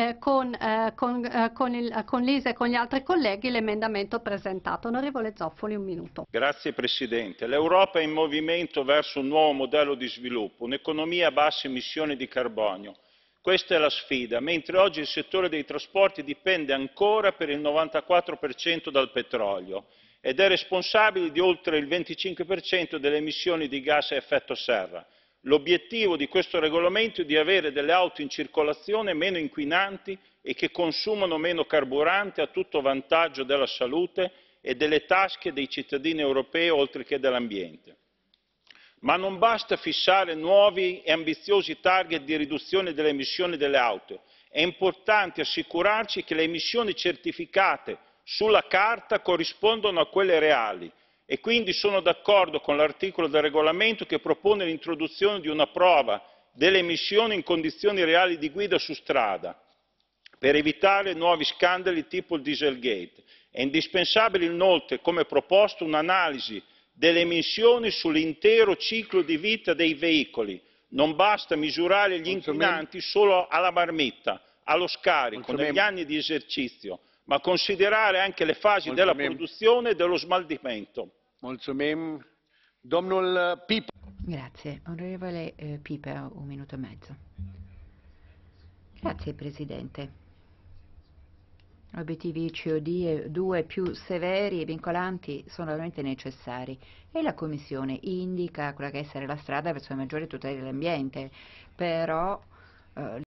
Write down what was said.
Eh, con, eh, con, eh, con, il, con l'ISE e con gli altri colleghi l'emendamento presentato. Onorevole Zoffoli, un minuto. Grazie Presidente. L'Europa è in movimento verso un nuovo modello di sviluppo, un'economia a basse emissioni di carbonio. Questa è la sfida, mentre oggi il settore dei trasporti dipende ancora per il 94% dal petrolio ed è responsabile di oltre il 25% delle emissioni di gas a effetto serra. L'obiettivo di questo regolamento è di avere delle auto in circolazione meno inquinanti e che consumano meno carburante a tutto vantaggio della salute e delle tasche dei cittadini europei oltre che dell'ambiente. Ma non basta fissare nuovi e ambiziosi target di riduzione delle emissioni delle auto, è importante assicurarci che le emissioni certificate sulla carta corrispondano a quelle reali e quindi sono d'accordo con l'articolo del regolamento che propone l'introduzione di una prova delle emissioni in condizioni reali di guida su strada per evitare nuovi scandali tipo il Dieselgate. È indispensabile inoltre, come proposto, un'analisi delle emissioni sull'intero ciclo di vita dei veicoli. Non basta misurare gli inquinanti solo alla marmitta, allo scarico, negli anni di esercizio, ma considerare anche le fasi della produzione e dello smaltimento. Grazie. Onorevole eh, un minuto e mezzo. Grazie Presidente. Obiettivi COD 2 più severi e vincolanti sono veramente necessari e la Commissione indica quella che è essere la strada verso una maggiore tutela dell'ambiente, però eh,